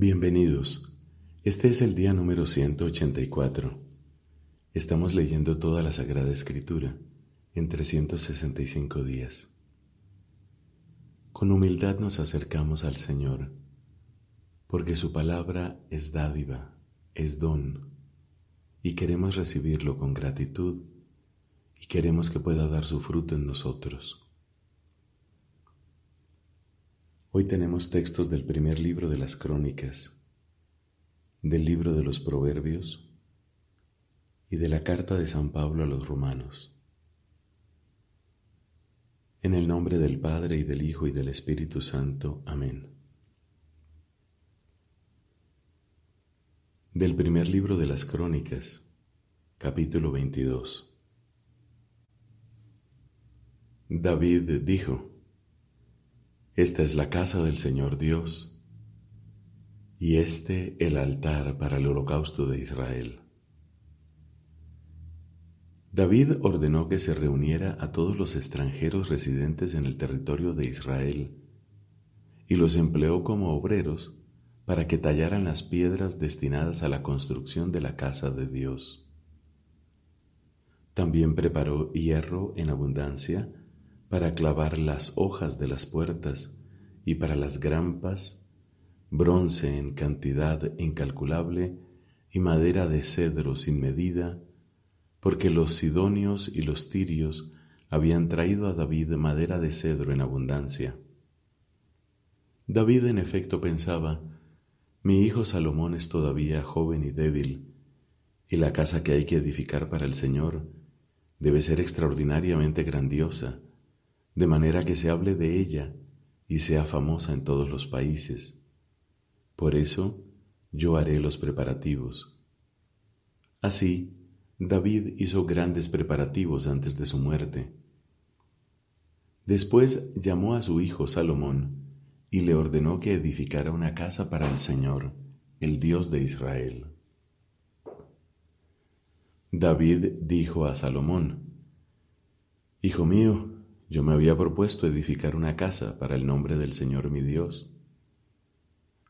Bienvenidos. Este es el día número 184. Estamos leyendo toda la Sagrada Escritura en 365 días. Con humildad nos acercamos al Señor, porque su palabra es dádiva, es don, y queremos recibirlo con gratitud y queremos que pueda dar su fruto en nosotros. Hoy tenemos textos del primer libro de las Crónicas, del libro de los Proverbios y de la carta de San Pablo a los Romanos. En el nombre del Padre y del Hijo y del Espíritu Santo. Amén. Del primer libro de las Crónicas, capítulo 22. David dijo, esta es la casa del Señor Dios, y este el altar para el holocausto de Israel. David ordenó que se reuniera a todos los extranjeros residentes en el territorio de Israel, y los empleó como obreros para que tallaran las piedras destinadas a la construcción de la casa de Dios. También preparó hierro en abundancia para clavar las hojas de las puertas y para las grampas, bronce en cantidad incalculable y madera de cedro sin medida, porque los sidonios y los tirios habían traído a David madera de cedro en abundancia. David en efecto pensaba, mi hijo Salomón es todavía joven y débil, y la casa que hay que edificar para el Señor debe ser extraordinariamente grandiosa, de manera que se hable de ella y sea famosa en todos los países. Por eso yo haré los preparativos. Así, David hizo grandes preparativos antes de su muerte. Después llamó a su hijo Salomón y le ordenó que edificara una casa para el Señor, el Dios de Israel. David dijo a Salomón, Hijo mío, yo me había propuesto edificar una casa para el nombre del Señor mi Dios.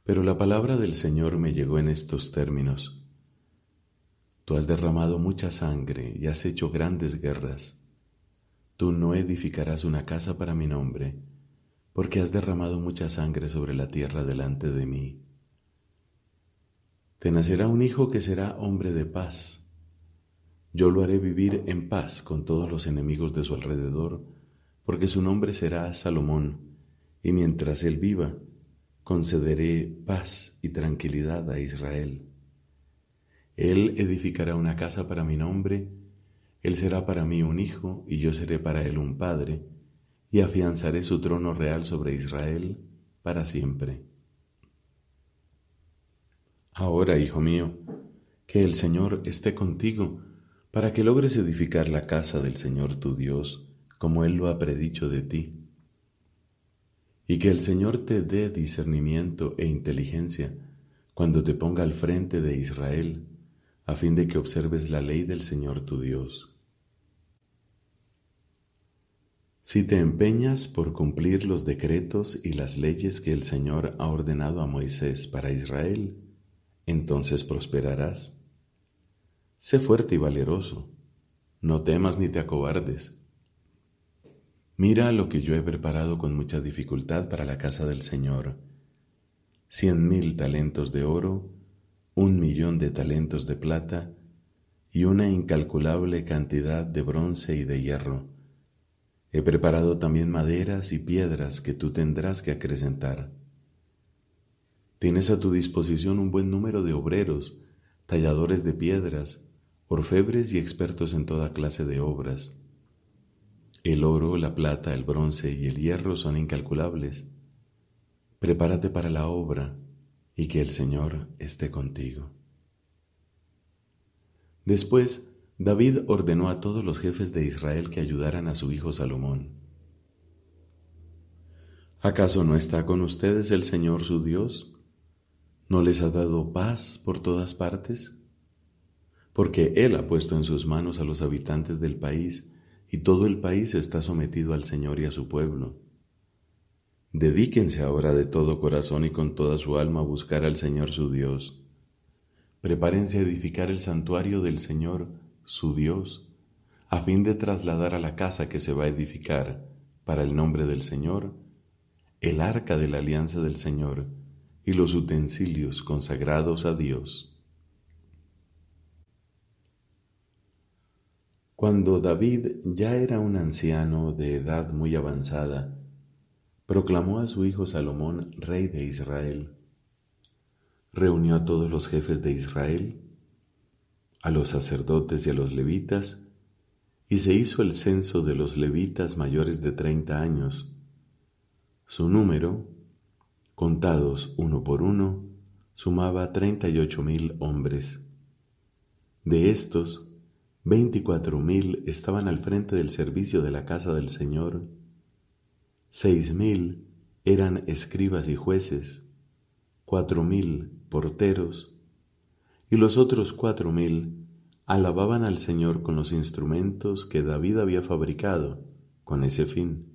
Pero la palabra del Señor me llegó en estos términos. Tú has derramado mucha sangre y has hecho grandes guerras. Tú no edificarás una casa para mi nombre, porque has derramado mucha sangre sobre la tierra delante de mí. Te nacerá un hijo que será hombre de paz. Yo lo haré vivir en paz con todos los enemigos de su alrededor porque su nombre será Salomón, y mientras él viva, concederé paz y tranquilidad a Israel. Él edificará una casa para mi nombre, él será para mí un hijo, y yo seré para él un padre, y afianzaré su trono real sobre Israel para siempre. Ahora, hijo mío, que el Señor esté contigo, para que logres edificar la casa del Señor tu Dios, como Él lo ha predicho de ti. Y que el Señor te dé discernimiento e inteligencia cuando te ponga al frente de Israel, a fin de que observes la ley del Señor tu Dios. Si te empeñas por cumplir los decretos y las leyes que el Señor ha ordenado a Moisés para Israel, entonces prosperarás. Sé fuerte y valeroso, no temas ni te acobardes, Mira lo que yo he preparado con mucha dificultad para la casa del Señor. Cien mil talentos de oro, un millón de talentos de plata y una incalculable cantidad de bronce y de hierro. He preparado también maderas y piedras que tú tendrás que acrecentar. Tienes a tu disposición un buen número de obreros, talladores de piedras, orfebres y expertos en toda clase de obras. El oro, la plata, el bronce y el hierro son incalculables. Prepárate para la obra y que el Señor esté contigo. Después, David ordenó a todos los jefes de Israel que ayudaran a su hijo Salomón. ¿Acaso no está con ustedes el Señor su Dios? ¿No les ha dado paz por todas partes? Porque Él ha puesto en sus manos a los habitantes del país y todo el país está sometido al Señor y a su pueblo. Dedíquense ahora de todo corazón y con toda su alma a buscar al Señor su Dios. Prepárense a edificar el santuario del Señor su Dios, a fin de trasladar a la casa que se va a edificar para el nombre del Señor, el arca de la alianza del Señor y los utensilios consagrados a Dios. Cuando David ya era un anciano de edad muy avanzada, proclamó a su hijo Salomón rey de Israel. Reunió a todos los jefes de Israel, a los sacerdotes y a los levitas, y se hizo el censo de los levitas mayores de treinta años. Su número, contados uno por uno, sumaba treinta y ocho mil hombres. De estos, Veinticuatro mil estaban al frente del servicio de la casa del Señor. Seis mil eran escribas y jueces, cuatro mil porteros, y los otros cuatro mil alababan al Señor con los instrumentos que David había fabricado con ese fin.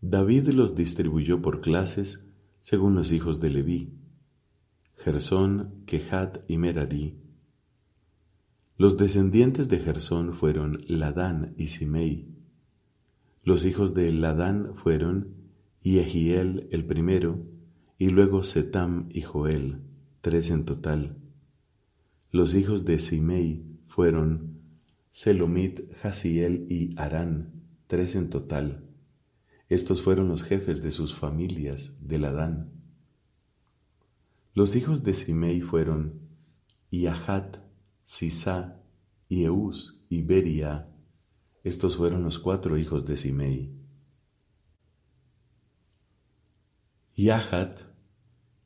David los distribuyó por clases según los hijos de Leví, Gersón, Kehat y Merari, los descendientes de Gersón fueron Ladán y Simei. Los hijos de Ladán fueron Yehiel el primero, y luego Setam y Joel, tres en total. Los hijos de Simei fueron Selomit, Hasiel y Arán, tres en total. Estos fueron los jefes de sus familias de Ladán. Los hijos de Simei fueron Yahat, Sisa, y y Beria. Estos fueron los cuatro hijos de Simei. Yahat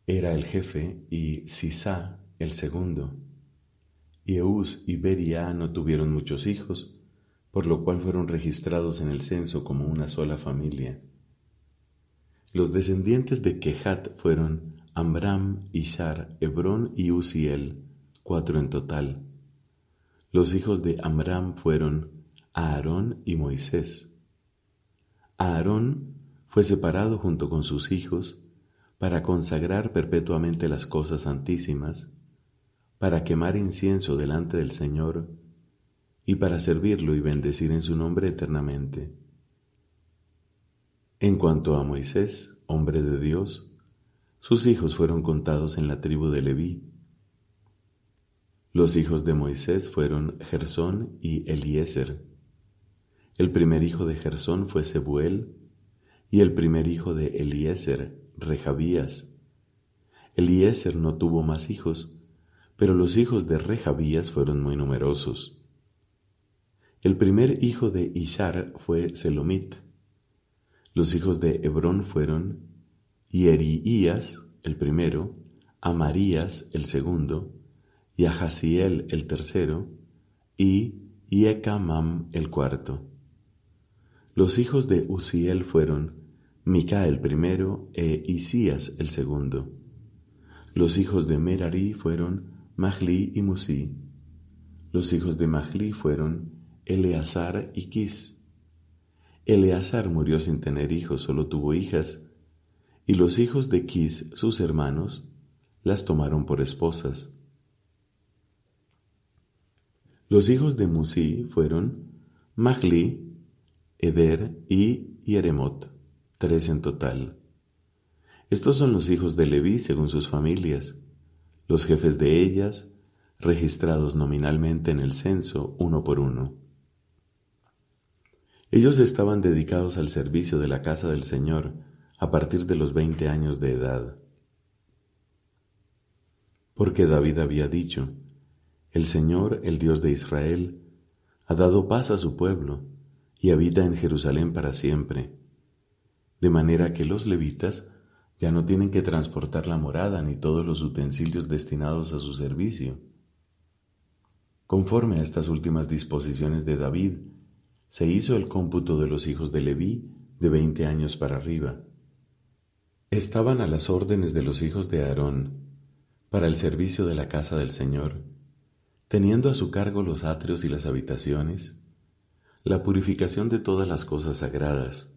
era el jefe y Sisa el segundo. Ieus y Beria no tuvieron muchos hijos, por lo cual fueron registrados en el censo como una sola familia. Los descendientes de Kehat fueron Amram, Ishar, Hebrón y Uziel, cuatro en total. Los hijos de Amram fueron Aarón y Moisés. Aarón fue separado junto con sus hijos para consagrar perpetuamente las cosas santísimas, para quemar incienso delante del Señor y para servirlo y bendecir en su nombre eternamente. En cuanto a Moisés, hombre de Dios, sus hijos fueron contados en la tribu de Leví, los hijos de Moisés fueron Gersón y Eliezer. El primer hijo de Gersón fue Sebuel, y el primer hijo de Eliezer, Rejabías. Eliezer no tuvo más hijos, pero los hijos de Rejabías fueron muy numerosos. El primer hijo de Ishar fue Selomit. Los hijos de Hebrón fueron Yeriías, el primero, Amarías, el segundo, y el tercero, y Yecamam el cuarto. Los hijos de Uziel fueron Micael el primero e Isías el segundo. Los hijos de Merari fueron Mahli y Musi. Los hijos de Mahli fueron Eleazar y Kis. Eleazar murió sin tener hijos, solo tuvo hijas, y los hijos de Kis, sus hermanos, las tomaron por esposas. Los hijos de Musí fueron Mahli, Eder y Yeremot, tres en total. Estos son los hijos de Leví según sus familias, los jefes de ellas, registrados nominalmente en el censo uno por uno. Ellos estaban dedicados al servicio de la casa del Señor a partir de los veinte años de edad. Porque David había dicho, el Señor, el Dios de Israel, ha dado paz a su pueblo y habita en Jerusalén para siempre, de manera que los levitas ya no tienen que transportar la morada ni todos los utensilios destinados a su servicio. Conforme a estas últimas disposiciones de David, se hizo el cómputo de los hijos de Leví de veinte años para arriba. Estaban a las órdenes de los hijos de Aarón, para el servicio de la casa del Señor teniendo a su cargo los atrios y las habitaciones, la purificación de todas las cosas sagradas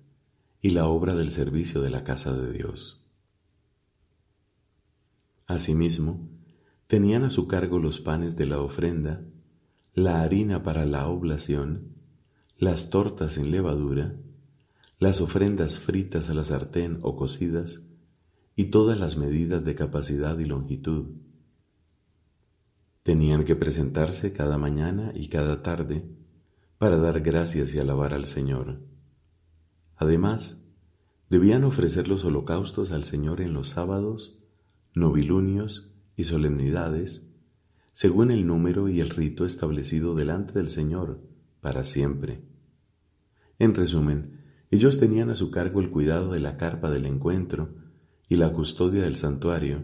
y la obra del servicio de la casa de Dios. Asimismo, tenían a su cargo los panes de la ofrenda, la harina para la oblación, las tortas en levadura, las ofrendas fritas a la sartén o cocidas, y todas las medidas de capacidad y longitud, Tenían que presentarse cada mañana y cada tarde para dar gracias y alabar al Señor. Además, debían ofrecer los holocaustos al Señor en los sábados, novilunios y solemnidades, según el número y el rito establecido delante del Señor para siempre. En resumen, ellos tenían a su cargo el cuidado de la carpa del encuentro y la custodia del santuario,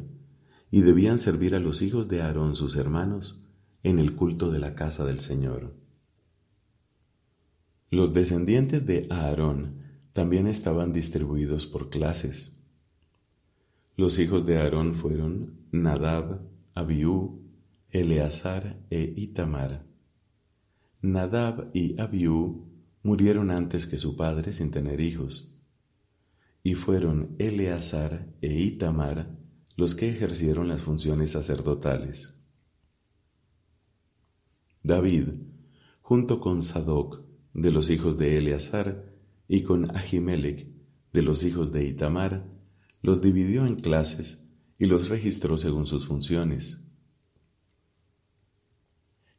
y debían servir a los hijos de Aarón sus hermanos en el culto de la casa del Señor. Los descendientes de Aarón también estaban distribuidos por clases. Los hijos de Aarón fueron Nadab, Abiú, Eleazar e Itamar. Nadab y Abiú murieron antes que su padre sin tener hijos, y fueron Eleazar e Itamar los que ejercieron las funciones sacerdotales. David, junto con Sadoc, de los hijos de Eleazar, y con Ahimelech, de los hijos de Itamar, los dividió en clases y los registró según sus funciones.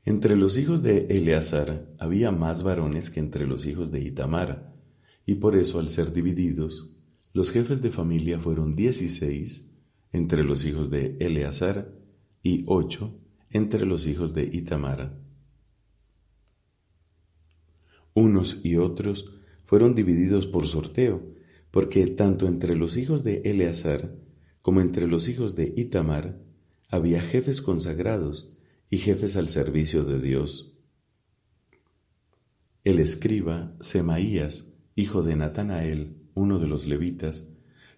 Entre los hijos de Eleazar había más varones que entre los hijos de Itamar, y por eso al ser divididos, los jefes de familia fueron dieciséis entre los hijos de Eleazar, y ocho entre los hijos de Itamar. Unos y otros fueron divididos por sorteo, porque tanto entre los hijos de Eleazar como entre los hijos de Itamar había jefes consagrados y jefes al servicio de Dios. El escriba Semaías, hijo de Natanael, uno de los levitas,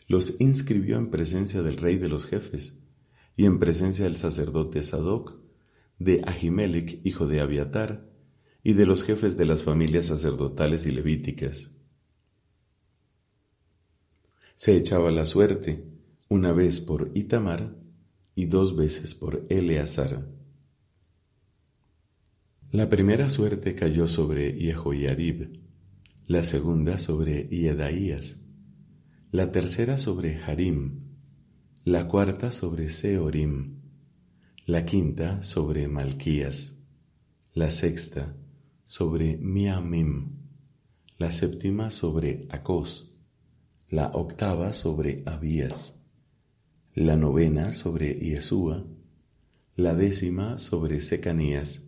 los inscribió en presencia del rey de los jefes y en presencia del sacerdote Sadoc, de Ahimelech, hijo de Abiatar, y de los jefes de las familias sacerdotales y levíticas. Se echaba la suerte, una vez por Itamar y dos veces por Eleazar. La primera suerte cayó sobre Yehoiarib, la segunda sobre Iedaías, la tercera sobre Harim, la cuarta sobre Seorim, la quinta sobre Malquías, la sexta sobre Miamim, la séptima sobre Acos, la octava sobre Abías, la novena sobre Yesúa, la décima sobre Secanías,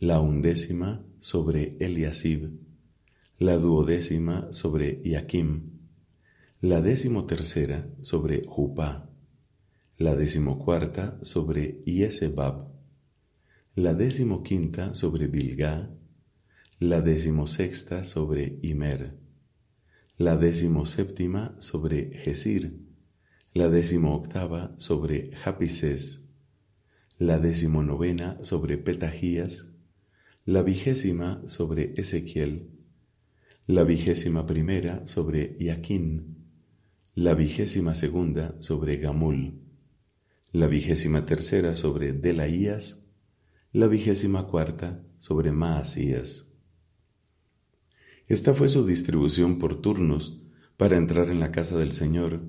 la undécima sobre Eliasib, la duodécima sobre Yakim la tercera sobre Jupá, la decimocuarta sobre Iesebab, la décimo quinta sobre Bilgá, la sexta sobre Imer, la décimo séptima sobre Gesir, la decimoctava sobre Japises, la novena sobre Petajías, la vigésima sobre Ezequiel, la vigésima primera sobre Yaquín, la vigésima segunda sobre Gamul, la vigésima tercera sobre Delaías, la vigésima cuarta sobre Maasías. Esta fue su distribución por turnos para entrar en la casa del Señor,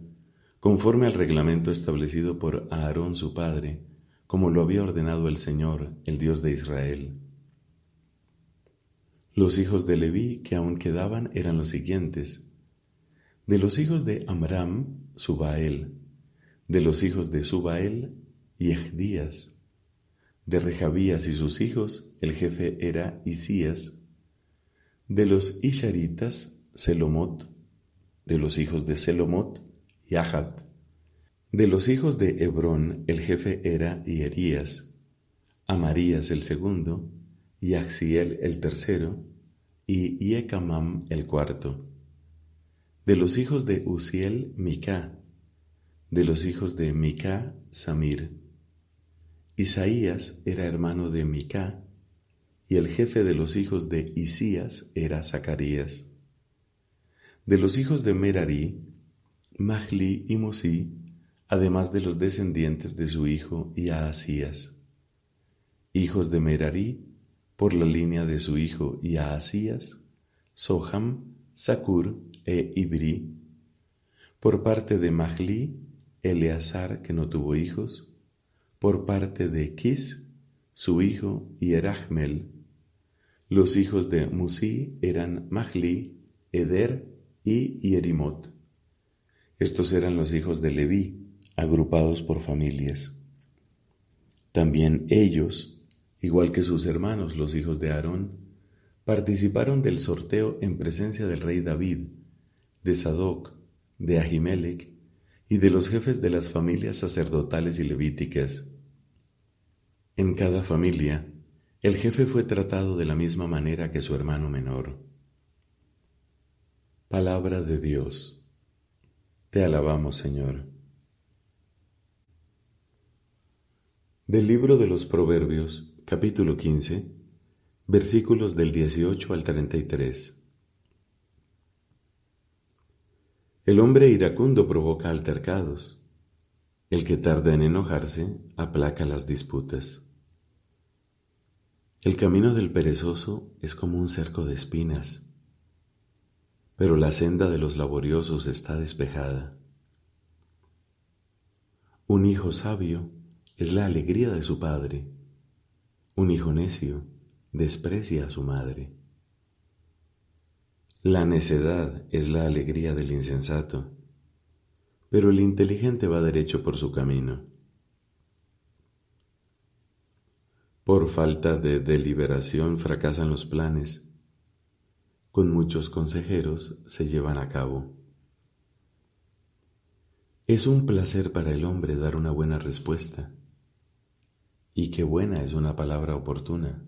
conforme al reglamento establecido por Aarón su padre, como lo había ordenado el Señor, el Dios de Israel. Los hijos de Leví que aún quedaban eran los siguientes, de los hijos de Amram, Subael. De los hijos de Subael, Yehdías. De Rejabías y sus hijos, el jefe era Isías. De los Isharitas, Selomot. De los hijos de Selomot, Yahat. De los hijos de Hebrón, el jefe era Hierías. Amarías el segundo, Yaxiel el tercero y Yecamam el cuarto. De los hijos de Uziel, Mica. De los hijos de Mica, Samir. Isaías era hermano de Mica, y el jefe de los hijos de Isías era Zacarías. De los hijos de Merari, Mahli y Mosí, además de los descendientes de su hijo Yaasías. Hijos de Merari, por la línea de su hijo Yaasías, Soham, Sakur e por parte de Mahli, Eleazar, que no tuvo hijos, por parte de Kis, su hijo, y Erachmel. Los hijos de Musi eran Mahli, Eder y Yerimot. Estos eran los hijos de Leví, agrupados por familias. También ellos, igual que sus hermanos, los hijos de Aarón, participaron del sorteo en presencia del rey David, de Sadoc, de Ahimelech y de los jefes de las familias sacerdotales y levíticas. En cada familia, el jefe fue tratado de la misma manera que su hermano menor. Palabra de Dios. Te alabamos, Señor. Del libro de los Proverbios, capítulo 15, versículos del 18 al 33. El hombre iracundo provoca altercados. El que tarda en enojarse aplaca las disputas. El camino del perezoso es como un cerco de espinas, pero la senda de los laboriosos está despejada. Un hijo sabio es la alegría de su padre. Un hijo necio desprecia a su madre. La necedad es la alegría del insensato, pero el inteligente va derecho por su camino. Por falta de deliberación fracasan los planes. Con muchos consejeros se llevan a cabo. Es un placer para el hombre dar una buena respuesta. Y qué buena es una palabra oportuna.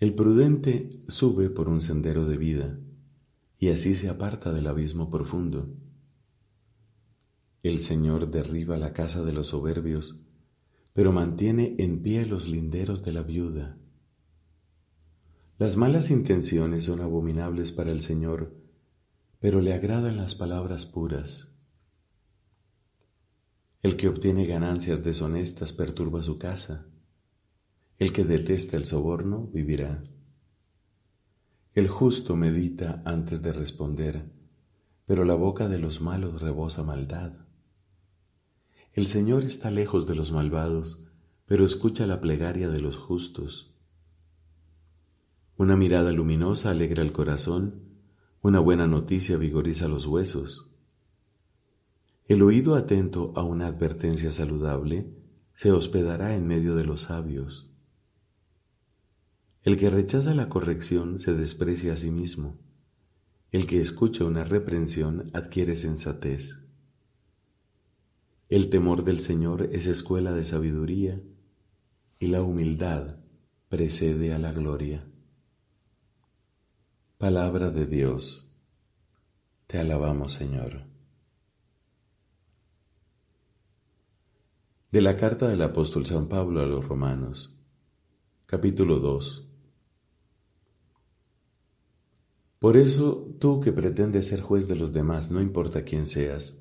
El prudente sube por un sendero de vida y así se aparta del abismo profundo. El Señor derriba la casa de los soberbios, pero mantiene en pie los linderos de la viuda. Las malas intenciones son abominables para el Señor, pero le agradan las palabras puras. El que obtiene ganancias deshonestas perturba su casa el que detesta el soborno vivirá. El justo medita antes de responder, pero la boca de los malos rebosa maldad. El Señor está lejos de los malvados, pero escucha la plegaria de los justos. Una mirada luminosa alegra el corazón, una buena noticia vigoriza los huesos. El oído atento a una advertencia saludable se hospedará en medio de los sabios. El que rechaza la corrección se desprecia a sí mismo. El que escucha una reprensión adquiere sensatez. El temor del Señor es escuela de sabiduría y la humildad precede a la gloria. Palabra de Dios. Te alabamos, Señor. De la carta del apóstol San Pablo a los Romanos, capítulo 2 Por eso, tú que pretendes ser juez de los demás, no importa quién seas,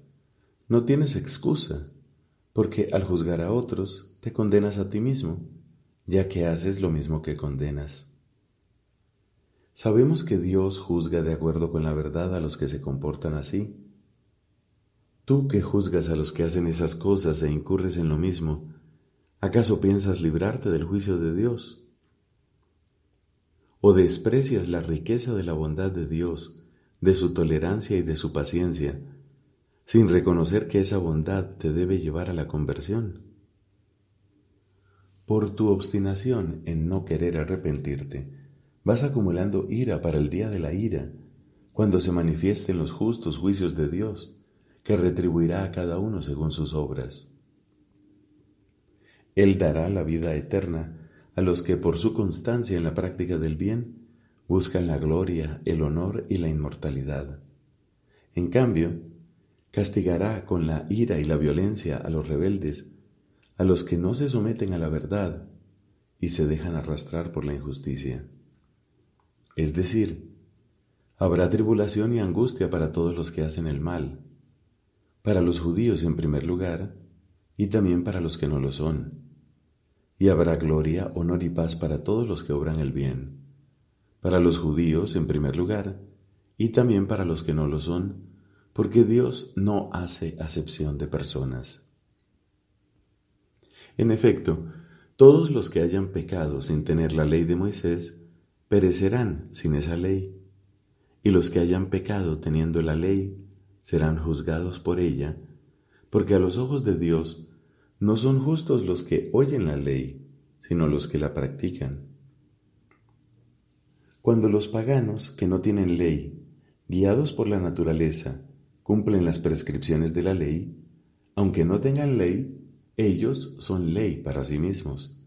no tienes excusa, porque al juzgar a otros, te condenas a ti mismo, ya que haces lo mismo que condenas. Sabemos que Dios juzga de acuerdo con la verdad a los que se comportan así. Tú que juzgas a los que hacen esas cosas e incurres en lo mismo, ¿acaso piensas librarte del juicio de Dios? o desprecias la riqueza de la bondad de Dios, de su tolerancia y de su paciencia, sin reconocer que esa bondad te debe llevar a la conversión. Por tu obstinación en no querer arrepentirte, vas acumulando ira para el día de la ira, cuando se manifiesten los justos juicios de Dios, que retribuirá a cada uno según sus obras. Él dará la vida eterna a los que por su constancia en la práctica del bien buscan la gloria, el honor y la inmortalidad. En cambio, castigará con la ira y la violencia a los rebeldes, a los que no se someten a la verdad y se dejan arrastrar por la injusticia. Es decir, habrá tribulación y angustia para todos los que hacen el mal, para los judíos en primer lugar, y también para los que no lo son y habrá gloria, honor y paz para todos los que obran el bien, para los judíos en primer lugar, y también para los que no lo son, porque Dios no hace acepción de personas. En efecto, todos los que hayan pecado sin tener la ley de Moisés, perecerán sin esa ley, y los que hayan pecado teniendo la ley, serán juzgados por ella, porque a los ojos de Dios no son justos los que oyen la ley, sino los que la practican. Cuando los paganos, que no tienen ley, guiados por la naturaleza, cumplen las prescripciones de la ley, aunque no tengan ley, ellos son ley para sí mismos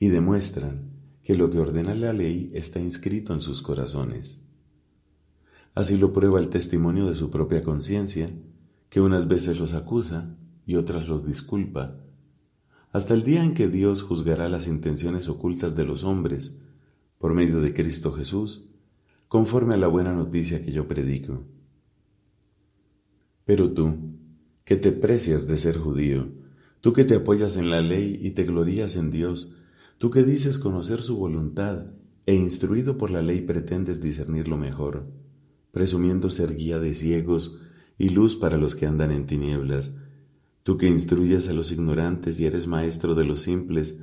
y demuestran que lo que ordena la ley está inscrito en sus corazones. Así lo prueba el testimonio de su propia conciencia, que unas veces los acusa y otras los disculpa, hasta el día en que Dios juzgará las intenciones ocultas de los hombres por medio de Cristo Jesús, conforme a la buena noticia que yo predico. Pero tú, que te precias de ser judío, tú que te apoyas en la ley y te glorías en Dios, tú que dices conocer su voluntad e instruido por la ley pretendes discernir lo mejor, presumiendo ser guía de ciegos y luz para los que andan en tinieblas, tú que instruyes a los ignorantes y eres maestro de los simples,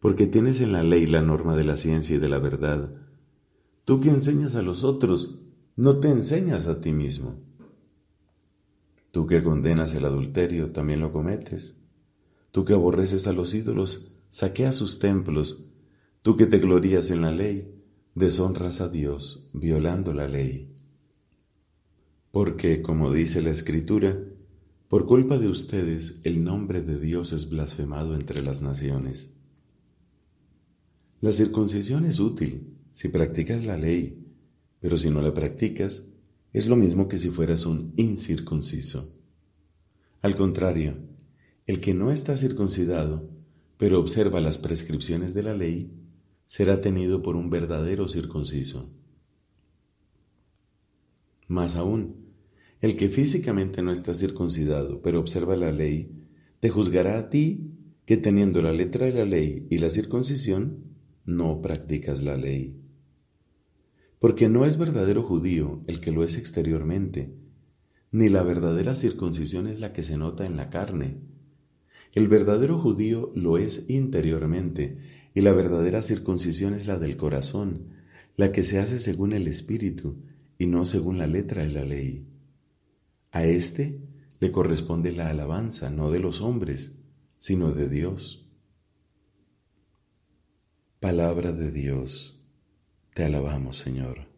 porque tienes en la ley la norma de la ciencia y de la verdad. Tú que enseñas a los otros, no te enseñas a ti mismo. Tú que condenas el adulterio, también lo cometes. Tú que aborreces a los ídolos, saqueas sus templos. Tú que te glorías en la ley, deshonras a Dios, violando la ley. Porque, como dice la Escritura, por culpa de ustedes el nombre de Dios es blasfemado entre las naciones. La circuncisión es útil si practicas la ley, pero si no la practicas, es lo mismo que si fueras un incircunciso. Al contrario, el que no está circuncidado, pero observa las prescripciones de la ley, será tenido por un verdadero circunciso. Más aún, el que físicamente no está circuncidado, pero observa la ley, te juzgará a ti que teniendo la letra de la ley y la circuncisión, no practicas la ley. Porque no es verdadero judío el que lo es exteriormente, ni la verdadera circuncisión es la que se nota en la carne. El verdadero judío lo es interiormente, y la verdadera circuncisión es la del corazón, la que se hace según el Espíritu, y no según la letra de la ley. A éste le corresponde la alabanza no de los hombres, sino de Dios. Palabra de Dios, te alabamos Señor.